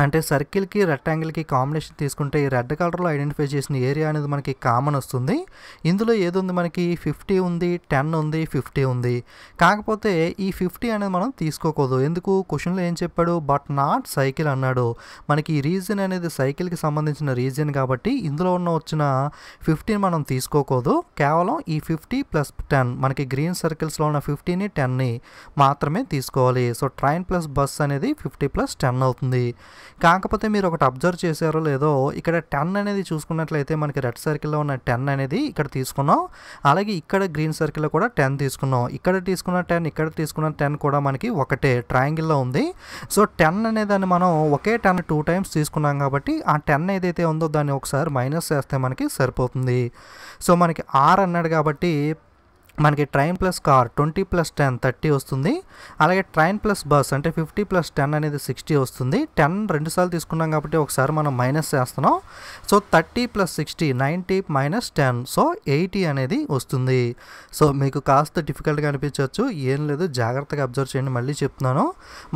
అంటే సర్కిల్కి రెక్టాంగిల్కి కాంబినేషన్ తీసుకుంటే ఈ రెడ్ కలర్లో ఐడెంటిఫై చేసిన ఏరియా అనేది మనకి కామన్ వస్తుంది ఇందులో ఏది ఉంది మనకి ఫిఫ్టీ ఉంది టెన్ ఉంది ఫిఫ్టీ ఉంది కాకపోతే ఈ ఫిఫ్టీ అనేది మనం తీసుకోకూడదు ఎందుకు క్వశ్చన్లో ఏం చెప్పాడు బట్ నాట్ సైకిల్ అన్నాడు మనకి ఈ రీజన్ అనేది సైకిల్కి సంబంధించిన రీజన్ కాబట్టి ఇందులో ఉన్న వచ్చిన ఫిఫ్టీని మనం తీసుకోకూడదు కేవలం ఈ ఫిఫ్టీ ప్లస్ టెన్ మనకి గ్రీన్ సర్కిల్స్లో ఉన్న ఫిఫ్టీని టెన్ని మాత్రమే తీసుకోవాలి సో ట్రైన్ ప్లస్ బస్ అనేది ఫిఫ్టీ ప్లస్ టెన్ అవుతుంది కాకపోతే మీరు ఒకటి అబ్జర్వ్ చేశారో లేదో ఇక్కడ టెన్ అనేది చూసుకున్నట్లయితే మనకి రెడ్ సర్కిల్లో ఉన్న టెన్ అనేది ఇక్కడ తీసుకున్నాం అలాగే ఇక్కడ గ్రీన్ సర్కిల్లో కూడా టెన్ తీసుకున్నాం ఇక్కడ తీసుకున్న టెన్ ఇక్కడ తీసుకున్న టెన్ కూడా మనకి ఒకటే ట్రయాంగిల్లో ఉంది సో టెన్ అనే దాన్ని మనం ఒకే టెన్ టూ టైమ్స్ తీసుకున్నాం కాబట్టి ఆ టెన్ ఏదైతే ఉందో దాన్ని ఒకసారి మైనస్ చేస్తే మనకి సరిపోతుంది సో మనకి ఆర్ అన్నాడు కాబట్టి మనకి train plus car twenty plus ten thirty వస్తుంది అలాగే ట్రైన్ ప్లస్ బస్ అంటే ఫిఫ్టీ ప్లస్ టెన్ అనేది సిక్స్టీ వస్తుంది టెన్ రెండుసార్లు తీసుకున్నాం కాబట్టి ఒకసారి మనం మైనస్ చేస్తున్నాం so thirty plus sixty ninety minus ten so eighty అనేది వస్తుంది సో మీకు కాస్త డిఫికల్ట్గా అనిపించవచ్చు ఏం లేదు జాగ్రత్తగా అబ్జర్వ్ చేయండి మళ్ళీ చెప్తున్నాను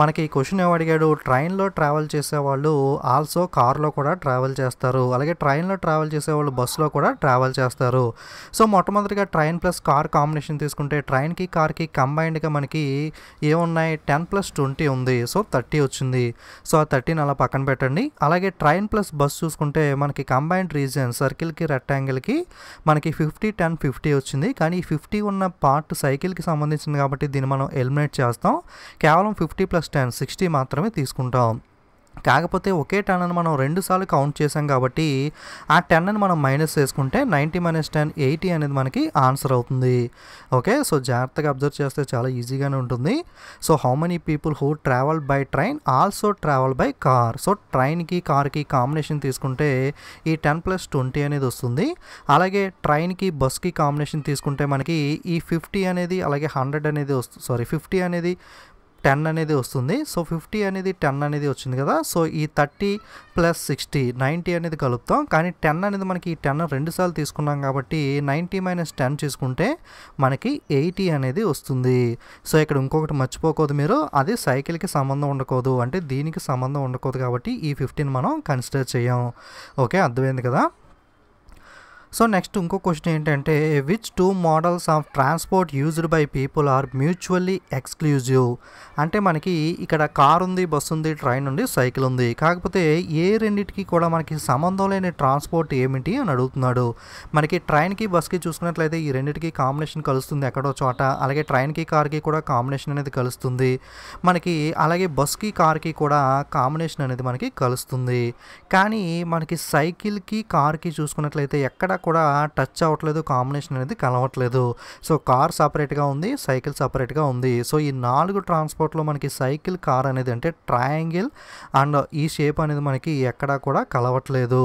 మనకి ఈ క్వశ్చన్ ఏమడిగాడు ట్రైన్లో ట్రావెల్ చేసేవాళ్ళు ఆల్సో కార్లో కూడా ట్రావెల్ చేస్తారు అలాగే ట్రైన్లో ట్రావెల్ చేసేవాళ్ళు బస్సులో కూడా ట్రావెల్ చేస్తారు సో మొట్టమొదటిగా train plus car combo combination తీసుకుంటే ట్రైన్కి కార్కి కంబైన్డ్గా మనకి ఏమున్నాయి టెన్ ప్లస్ ట్వంటీ ఉంది సో థర్టీ వచ్చింది సో ఆ థర్టీని అలా పక్కన పెట్టండి అలాగే ట్రైన్ ప్లస్ బస్ చూసుకుంటే మనకి కంబైన్డ్ రీజన్ సర్కిల్కి రెక్టాంగిల్కి మనకి ఫిఫ్టీ టెన్ ఫిఫ్టీ వచ్చింది కానీ ఫిఫ్టీ ఉన్న పార్ట్ సైకిల్కి సంబంధించింది కాబట్టి దీన్ని మనం ఎలిమినేట్ చేస్తాం కేవలం ఫిఫ్టీ ప్లస్ టెన్ సిక్స్టీ మాత్రమే తీసుకుంటాం కాకపోతే ఒకే టెన్ అని మనం రెండుసార్లు కౌంట్ చేసాం కాబట్టి ఆ టెన్ని మనం మైనస్ చేసుకుంటే నైంటీ మైనస్ టెన్ ఎయిటీ అనేది మనకి ఆన్సర్ అవుతుంది ఓకే సో జాగ్రత్తగా అబ్జర్వ్ చేస్తే చాలా ఈజీగానే ఉంటుంది so how many people who travel by train also travel by car so ట్రైన్కి కార్కి కాంబినేషన్ తీసుకుంటే ఈ టెన్ ప్లస్ ట్వంటీ అనేది వస్తుంది అలాగే ట్రైన్కి బస్కి కాంబినేషన్ తీసుకుంటే మనకి ఈ ఫిఫ్టీ అనేది అలాగే హండ్రెడ్ అనేది వస్తుంది సారీ ఫిఫ్టీ అనేది టెన్ అనేది వస్తుంది సో ఫిఫ్టీ అనేది టెన్ అనేది వచ్చింది కదా సో ఈ థర్టీ ప్లస్ సిక్స్టీ నైంటీ అనేది కలుపుతాం కానీ టెన్ అనేది మనకి ఈ టెన్ రెండుసార్లు తీసుకున్నాం కాబట్టి నైంటీ మైనస్ టెన్ చేసుకుంటే మనకి ఎయిటీ అనేది వస్తుంది సో ఇక్కడ ఇంకొకటి మర్చిపోకూడదు మీరు అది సైకిల్కి సంబంధం ఉండకూడదు అంటే దీనికి సంబంధం ఉండకూడదు కాబట్టి ఈ ఫిఫ్టీన్ మనం కన్సిడర్ చేయం ఓకే అర్థమైంది కదా సో నెక్స్ట్ ఇంకో క్వశ్చన్ ఏంటంటే which two models of transport used by people are mutually exclusive అంటే మనకి ఇక్కడ కార్ ఉంది బస్సు ఉంది ట్రైన్ ఉంది సైకిల్ ఉంది కాకపోతే ఏ రెండింటికి కూడా మనకి సంబంధం లేని ట్రాన్స్పోర్ట్ ఏమిటి అని అడుగుతున్నాడు మనకి ట్రైన్కి బస్కి చూసుకున్నట్లయితే ఈ రెండింటికి కాంబినేషన్ కలుస్తుంది ఎక్కడో చోట అలాగే ట్రైన్కి కార్కి కూడా కాంబినేషన్ అనేది కలుస్తుంది మనకి అలాగే బస్కి కార్కి కూడా కాంబినేషన్ అనేది మనకి కలుస్తుంది కానీ మనకి సైకిల్కి కార్కి చూసుకున్నట్లయితే ఎక్కడ కూడా టచ్ అవ్వట్లేదు కాంబినేషన్ అనేది కలవట్లేదు సో కార్ సపరేట్గా ఉంది సైకిల్ సపరేట్గా ఉంది సో ఈ నాలుగు ట్రాన్స్పోర్ట్లో మనకి సైకిల్ కార్ అనేది అంటే ట్రయాంగిల్ అండ్ ఈ షేప్ అనేది మనకి ఎక్కడా కూడా కలవట్లేదు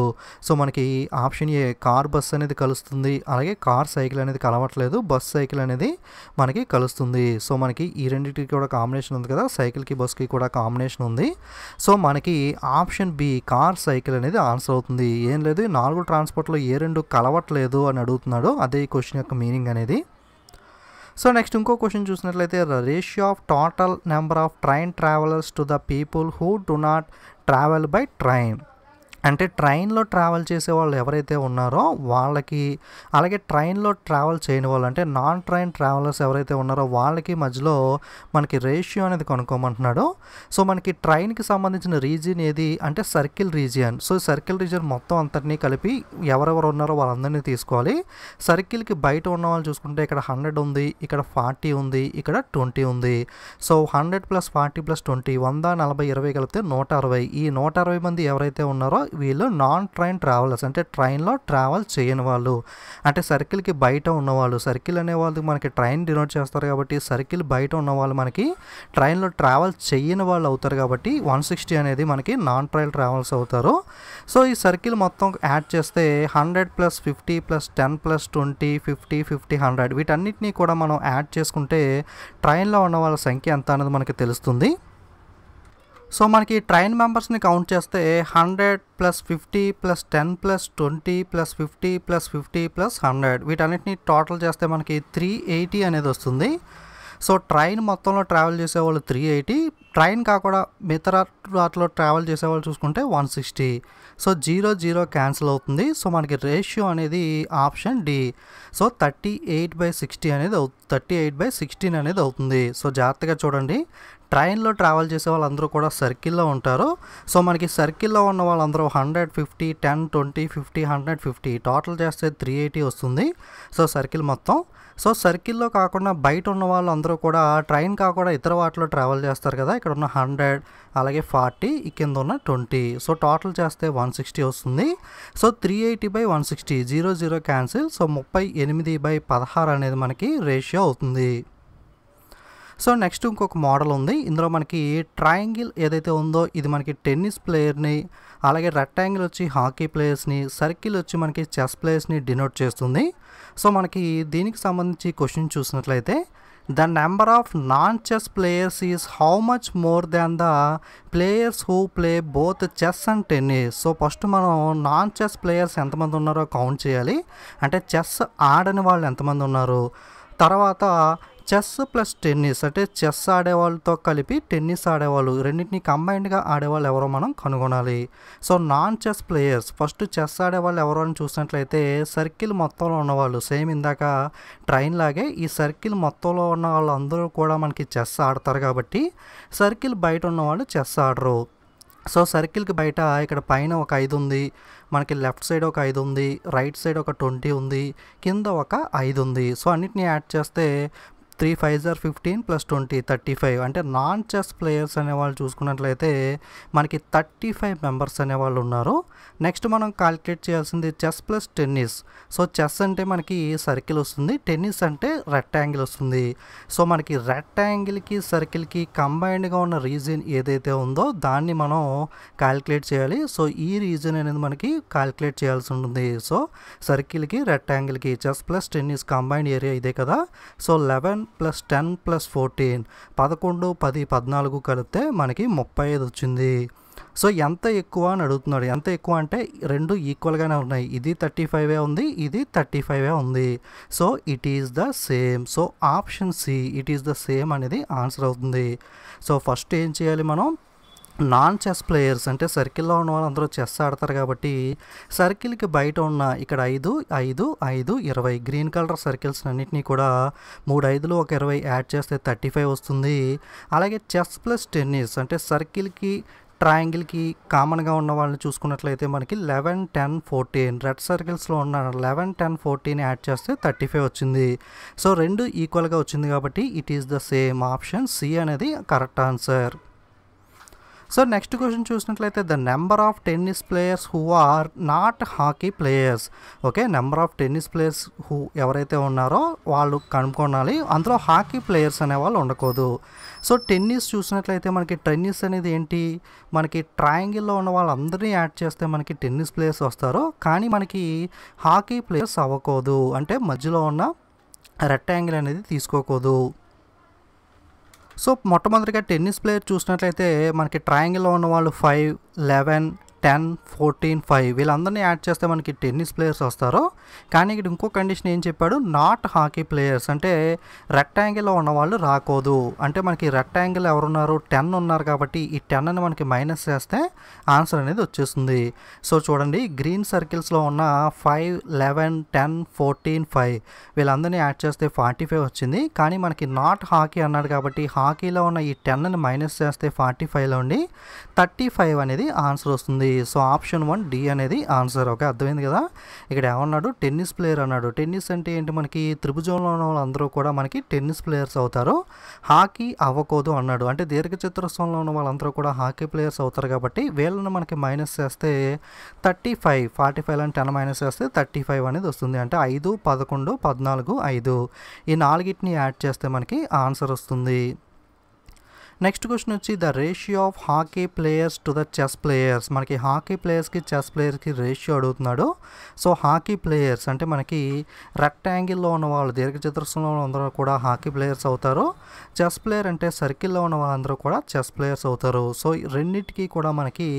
సో మనకి ఆప్షన్ ఏ కార్ బస్ అనేది కలుస్తుంది అలాగే కార్ సైకిల్ అనేది కలవట్లేదు బస్ సైకిల్ అనేది మనకి కలుస్తుంది సో మనకి ఈ రెండింటికి కూడా కాంబినేషన్ ఉంది కదా సైకిల్కి బస్కి కూడా కాంబినేషన్ ఉంది సో మనకి ఆప్షన్ బి కార్ సైకిల్ అనేది ఆన్సర్ అవుతుంది ఏం లేదు నాలుగు ట్రాన్స్పోర్ట్లో ఏ రెండు కల కలవట్లేదు అని అడుగుతున్నాడు అదే ఈ క్వశ్చన్ యొక్క మీనింగ్ అనేది సో నెక్స్ట్ ఇంకో క్వశ్చన్ చూసినట్లయితే ratio of total number of train travellers to the people who do not travel by train అంటే ట్రైన్లో ట్రావెల్ చేసే వాళ్ళు ఎవరైతే ఉన్నారో వాళ్ళకి అలాగే ట్రైన్లో ట్రావెల్ చేయని వాళ్ళు అంటే నాన్ ట్రైన్ ట్రావెలర్స్ ఎవరైతే ఉన్నారో వాళ్ళకి మధ్యలో మనకి రేషియో అనేది కనుక్కోమంటున్నాడు సో మనకి ట్రైన్కి సంబంధించిన రీజియన్ ఏది అంటే circle region so circle region మొత్తం అంతటినీ కలిపి ఎవరెవరు ఉన్నారో వాళ్ళందరినీ తీసుకోవాలి సర్కిల్కి బయట ఉన్న వాళ్ళు చూసుకుంటే ఇక్కడ హండ్రెడ్ ఉంది ఇక్కడ ఫార్టీ ఉంది ఇక్కడ ట్వంటీ ఉంది so hundred plus forty plus twenty వంద నలభై ఇరవై కలిపితే నూట అరవై ఈ నూట అరవై మంది ఎవరైతే ఉన్నారో వీళ్ళు నాన్ ట్రైన్ ట్రావెలర్స్ అంటే ట్రైన్లో ట్రావెల్ చేయని వాళ్ళు అంటే సర్కిల్కి బయట ఉన్నవాళ్ళు సర్కిల్ అనే వాళ్ళకి మనకి ట్రైన్ డినోట్ చేస్తారు కాబట్టి సర్కిల్ బయట ఉన్నవాళ్ళు మనకి ట్రైన్లో ట్రావెల్ చేయని వాళ్ళు అవుతారు కాబట్టి వన్ సిక్స్టీ అనేది మనకి నాన్ ట్రైన్ ట్రావెల్స్ అవుతారు సో ఈ సర్కిల్ మొత్తం యాడ్ చేస్తే hundred plus fifty plus ten plus twenty fifty fifty hundred వీటన్నిటినీ కూడా మనం యాడ్ చేసుకుంటే ట్రైన్లో ఉన్న వాళ్ళ సంఖ్య ఎంత అనేది మనకి తెలుస్తుంది సో మనకి ట్రైన్ మెంబర్స్ని కౌంట్ చేస్తే hundred plus fifty plus ten plus twenty plus fifty plus fifty plus hundred వీటన్నిటిని టోటల్ చేస్తే మనకి త్రీ ఎయిటీ అనేది వస్తుంది సో ట్రైన్ మొత్తంలో ట్రావెల్ చేసేవాళ్ళు త్రీ ఎయిటీ ట్రైన్ కాకుండా మిగతా వాటిలో ట్రావెల్ చేసేవాళ్ళు చూసుకుంటే one sixty so zero zero cancel అవుతుంది సో మనకి రేషియో అనేది option D so thirty eight by sixty అనేది అవు థర్టీ ఎయిట్ బై సిక్స్టీన్ అనేది అవుతుంది సో జాగ్రత్తగా చూడండి ట్రైన్లో ట్రావెల్ చేసే వాళ్ళందరూ కూడా సర్కిల్లో ఉంటారు సో మనకి సర్కిల్లో ఉన్న వాళ్ళందరూ hundred fifty ten twenty fifty hundred fifty total చేస్తే త్రీ ఎయిటీ వస్తుంది సో సర్కిల్ మొత్తం సో సర్కిల్లో కాకుండా బయట ఉన్న వాళ్ళందరూ కూడా ట్రైన్ కాకుండా ఇతర వాటిలో ట్రావెల్ చేస్తారు కదా ఇక్కడ ఉన్న హండ్రెడ్ అలాగే ఫార్టీ ఈ కింద ఉన్న ట్వంటీ సో టోటల్ చేస్తే వన్ సిక్స్టీ వస్తుంది so three eighty by one sixty zero zero cancel so ముప్పై ఎనిమిది బై పదహారు అనేది మనకి రేషియో అవుతుంది సో నెక్స్ట్ ఇంకొక మోడల్ ఉంది ఇందులో మనకి ట్రయాంగిల్ ఏదైతే ఉందో ఇది మనకి టెన్నిస్ ప్లేయర్ని అలాగే రెక్టాంగిల్ వచ్చి హాకీ ప్లేయర్స్ని సర్కిల్ వచ్చి మనకి చెస్ ప్లేయర్స్ని డినోట్ చేస్తుంది సో మనకి దీనికి సంబంధించి క్వశ్చన్ చూసినట్లయితే the number of non chess players is how much more than the players who play both chess and tennis so first మనం నాన్ చెస్ ప్లేయర్స్ ఎంతమంది ఉన్నారో కౌంట్ చేయాలి అంటే చెస్ ఆడని వాళ్ళు ఎంతమంది ఉన్నారు తర్వాత చెస్ ప్లస్ టెన్నిస్ అంటే చెస్ ఆడేవాళ్ళతో కలిపి టెన్నిస్ ఆడేవాళ్ళు రెండింటిని కంబైన్డ్గా ఆడేవాళ్ళు ఎవరో మనం కనుగొనాలి so non chess players first chess ఆడేవాళ్ళు ఎవరో అని చూసినట్లయితే సర్కిల్ మొత్తంలో ఉన్నవాళ్ళు సేమ్ ఇందాక ట్రైన్ లాగే ఈ సర్కిల్ మొత్తంలో ఉన్న వాళ్ళందరూ కూడా మనకి చెస్ ఆడతారు కాబట్టి సర్కిల్ బయట ఉన్నవాళ్ళు చెస్ ఆడరు సో సర్కిల్కి బయట ఇక్కడ పైన ఒక ఐదు ఉంది మనకి లెఫ్ట్ సైడ్ ఒక ఐదు ఉంది రైట్ సైడ్ ఒక ట్వంటీ ఉంది కింద ఒక ఐదు ఉంది సో అన్నిటిని యాడ్ చేస్తే త్రీ ఫైవ్ జార్ fifteen plus twenty thirty five అంటే నాన్ చెస్ ప్లేయర్స్ అనేవాళ్ళు చూసుకున్నట్లయితే మనకి థర్టీ ఫైవ్ మెంబర్స్ అనేవాళ్ళు ఉన్నారు నెక్స్ట్ మనం కాలిక్యులేట్ చేయాల్సింది chess plus tennis so chess అంటే మనకి సర్కిల్ వస్తుంది టెన్నిస్ అంటే రెక్టాంగిల్ వస్తుంది సో మనకి రెక్టాంగిల్కి సర్కిల్కి కంబైన్డ్గా ఉన్న రీజన్ ఏదైతే ఉందో దాన్ని మనం కాలిక్యులేట్ చేయాలి సో ఈ రీజన్ అనేది మనకి కాల్కులేట్ చేయాల్సి ఉంటుంది సో సర్కిల్కి రెక్టాంగిల్కి chess plus tennis combined area ఇదే కదా so eleven plus ten plus fourteen పదకొండు పది పద్నాలుగు కలిపితే మనకి ముప్పై ఐదు వచ్చింది సో ఎంత ఎక్కువ అని అడుగుతున్నాడు ఎంత ఎక్కువ అంటే రెండు ఈక్వల్గానే ఉన్నాయి ఇది థర్టీ ఫైవే ఉంది ఇది థర్టీ ఫైవే ఉంది so it is the same so option C it is the same అనేది ఆన్సర్ అవుతుంది సో ఫస్ట్ ఏం చేయాలి మనం నాన్ చెస్ ప్లేయర్స్ అంటే సర్కిల్లో ఉన్న వాళ్ళందరూ చెస్ ఆడతారు కాబట్టి సర్కిల్కి బయట ఉన్న ఇక్కడ ఐదు ఐదు ఐదు ఇరవై గ్రీన్ కలర్ సర్కిల్స్ అన్నింటినీ కూడా మూడు ఐదులు ఒక ఇరవై యాడ్ చేస్తే థర్టీ ఫైవ్ వస్తుంది అలాగే చెస్ ప్లస్ టెన్నిస్ అంటే సర్కిల్కి ట్రయాంగిల్కి కామన్గా ఉన్న వాళ్ళని చూసుకున్నట్లయితే మనకి లెవెన్ టెన్ ఫోర్టీన్ రెడ్ సర్కిల్స్లో ఉన్న లెవెన్ టెన్ ఫోర్టీన్ యాడ్ చేస్తే థర్టీ ఫైవ్ వచ్చింది సో రెండు ఈక్వల్గా వచ్చింది కాబట్టి it is the same option C అనేది correct answer so next question చూసినట్లయితే the number of tennis players who are not hockey players okay number of tennis players who ఎవరైతే ఉన్నారో వాళ్ళు కనుక్కోనాలి అందులో హాకీ ప్లేయర్స్ అనేవాళ్ళు ఉండకూడదు సో టెన్నిస్ చూసినట్లయితే మనకి టెన్నిస్ అనేది ఏంటి మనకి ట్రయాంగిల్లో ఉన్న వాళ్ళందరినీ యాడ్ చేస్తే మనకి టెన్నిస్ ప్లేయర్స్ వస్తారు కానీ మనకి హాకీ ప్లేయర్స్ అవ్వకూడదు అంటే మధ్యలో ఉన్న రెక్టాంగిల్ అనేది తీసుకోకూడదు సో మొట్టమొదటిగా టెన్నిస్ ప్లేయర్ చూసినట్లయితే మనకి ట్రయాంగిల్లో ఉన్న వాళ్ళు five eleven ten fourteen five వీళ్ళందరినీ యాడ్ చేస్తే మనకి టెన్నిస్ ప్లేయర్స్ వస్తారు కానీ ఇక్కడ ఇంకో కండిషన్ ఏం చెప్పాడు నాట్ హాకీ ప్లేయర్స్ అంటే రెక్టాంగిల్లో ఉన్న వాళ్ళు రాకూడదు అంటే మనకి రెక్టాంగిల్ ఎవరున్నారు టెన్ ఉన్నారు కాబట్టి ఈ టెన్ అని మనకి మైనస్ చేస్తే ఆన్సర్ అనేది వచ్చేస్తుంది సో చూడండి గ్రీన్ సర్కిల్స్లో ఉన్న five eleven ten fourteen five వీళ్ళందరినీ యాడ్ చేస్తే ఫార్టీ ఫైవ్ వచ్చింది కానీ మనకి నాట్ హాకీ అన్నాడు కాబట్టి హాకీలో ఉన్న ఈ టెన్ని మైనస్ చేస్తే ఫార్టీ ఫైవ్లో ఉండి థర్టీ ఫైవ్ అనేది ఆన్సర్ వస్తుంది సో ఆప్షన్ వన్ డి అనేది ఆన్సర్ ఓకే అర్థమైంది కదా ఇక్కడ ఏమన్నాడు టెన్నిస్ ప్లేయర్ అన్నాడు టెన్నిస్ అంటే ఏంటి మనకి త్రిభుజంలో ఉన్న వాళ్ళందరూ కూడా మనకి టెన్నిస్ ప్లేయర్స్ అవుతారు హాకీ అవ్వకూడదు అన్నాడు అంటే దీర్ఘ ఉన్న వాళ్ళందరూ కూడా హాకీ ప్లేయర్స్ అవుతారు కాబట్టి వీళ్ళని మనకి మైనస్ చేస్తే థర్టీ ఫైవ్ ఫార్టీ ఫైవ్ అంటే టెన్ మైనస్ చేస్తే థర్టీ ఫైవ్ అనేది వస్తుంది అంటే ఐదు పదకొండు పద్నాలుగు ఐదు ఈ నాలుగిటిని యాడ్ చేస్తే మనకి ఆన్సర్ వస్తుంది నెక్స్ట్ క్వశ్చన్ వచ్చి the ratio of hockey players to the chess players మనకి హాకీ ప్లేయర్స్కి చెస్ ప్లేయర్స్కి రేషియో అడుగుతున్నాడు సో హాకీ ప్లేయర్స్ అంటే మనకి రెక్టాంగిల్లో ఉన్న వాళ్ళు దీర్ఘచతురస్రంలో అందరూ కూడా హాకీ ప్లేయర్స్ అవుతారు చెస్ ప్లేయర్ అంటే సర్కిల్లో ఉన్న వాళ్ళందరూ కూడా చెస్ ప్లేయర్స్ అవుతారు సో రెండింటికి కూడా మనకి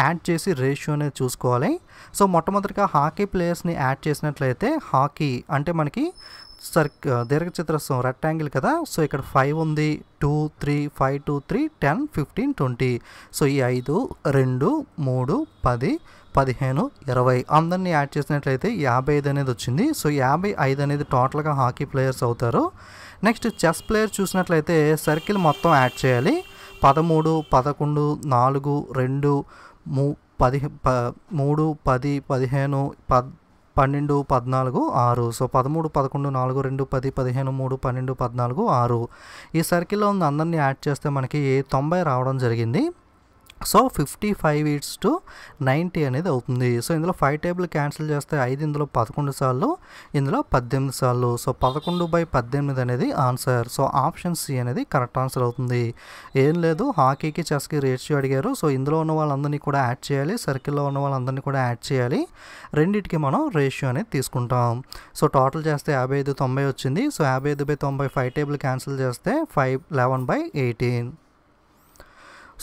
యాడ్ చేసి రేషియో అనేది చూసుకోవాలి సో మొట్టమొదటిగా హాకీ ప్లేయర్స్ని యాడ్ చేసినట్లయితే హాకీ అంటే మనకి సర్క్ దీర్ఘచతురస్రం రెక్టాంగిల్ కదా సో ఇక్కడ ఫైవ్ ఉంది two three five two three ten fifteen twenty so ఈ ఐదు రెండు మూడు పది పదిహేను ఇరవై అందరినీ యాడ్ చేసినట్లయితే యాభై ఐదు అనేది వచ్చింది సో యాభై ఐదు అనేది టోటల్గా హాకీ ప్లేయర్స్ అవుతారు నెక్స్ట్ చెస్ ప్లేయర్ చూసినట్లయితే సర్కిల్ మొత్తం యాడ్ చేయాలి పదమూడు పదకొండు నాలుగు రెండు మూ పది మూడు పది పదిహేను పద్ పన్నెండు పద్నాలుగు ఆరు సో పదమూడు పదకొండు నాలుగు రెండు పది పదిహేను మూడు పన్నెండు పద్నాలుగు ఆరు ఈ సర్కిల్లో ఉన్న అందరినీ యాడ్ చేస్తే మనకి తొంభై రావడం జరిగింది so fifty five its to ninety అనేది అవుతుంది సో ఇందులో ఫైవ్ టేబుల్ క్యాన్సిల్ చేస్తే ఐదు ఇందులో పదకొండు సార్లు ఇందులో పద్దెనిమిది సార్లు సో పదకొండు బై పద్దెనిమిది అనేది ఆన్సర్ సో ఆప్షన్ సి అనేది కరెక్ట్ ఆన్సర్ అవుతుంది ఏం లేదు హాకీకి చెస్కి రేషియో అడిగారు సో ఇందులో ఉన్న వాళ్ళందరినీ కూడా యాడ్ చేయాలి సర్కిల్లో ఉన్న వాళ్ళందరినీ కూడా యాడ్ చేయాలి రెండింటికి మనం రేషియో అనేది తీసుకుంటాం సో టోటల్ చేస్తే యాభై ఐదు తొంభై వచ్చింది సో యాభై ఐదు బై తొంభై ఫైవ్ టేబుల్ క్యాన్సిల్ చేస్తే five eleven by eighteen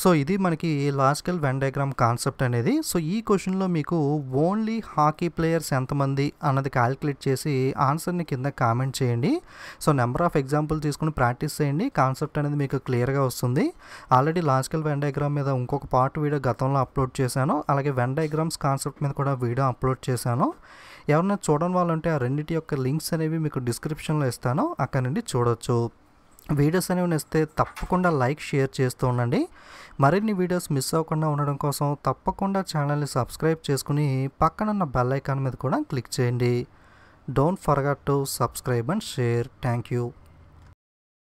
so ఇది మనకి లాజికల్ వెన్ డయాగ్రామ్ కాన్సెప్ట్ అనేది సో ఈ క్వశ్చన్లో మీకు ఓన్లీ హాకీ ప్లేయర్స్ ఎంతమంది అన్నది క్యాలిక్యులేట్ చేసి ఆన్సర్ని కింద కామెంట్ చేయండి సో నెంబర్ ఆఫ్ ఎగ్జాంపుల్ తీసుకుని ప్రాక్టీస్ చేయండి కాన్సెప్ట్ అనేది మీకు క్లియర్గా వస్తుంది ఆల్రెడీ లాజికల్ వెన్ డయాగ్రామ్ మీద ఇంకొక పార్ట్ వీడియో గతంలో అప్లోడ్ చేశాను అలాగే వెన్ డయాగ్రామ్స్ కాన్సెప్ట్ మీద కూడా వీడియో అప్లోడ్ చేశాను ఎవరైనా చూడని వాళ్ళంటే ఆ రెండింటి యొక్క లింక్స్ అనేవి మీకు డిస్క్రిప్షన్లో ఇస్తాను అక్కడ నుండి చూడొచ్చు వీడియోస్ అనేవి నేస్తే తప్పకుండా లైక్ షేర్ చేస్తూ ఉండండి మరిన్ని వీడియోస్ మిస్ అవ్వకుండా ఉండడం కోసం తప్పకుండా ఛానల్ని సబ్స్క్రైబ్ చేసుకుని పక్కనున్న బెల్ ఐకాన్ మీద కూడా క్లిక్ చేయండి don't forget to subscribe and share thank you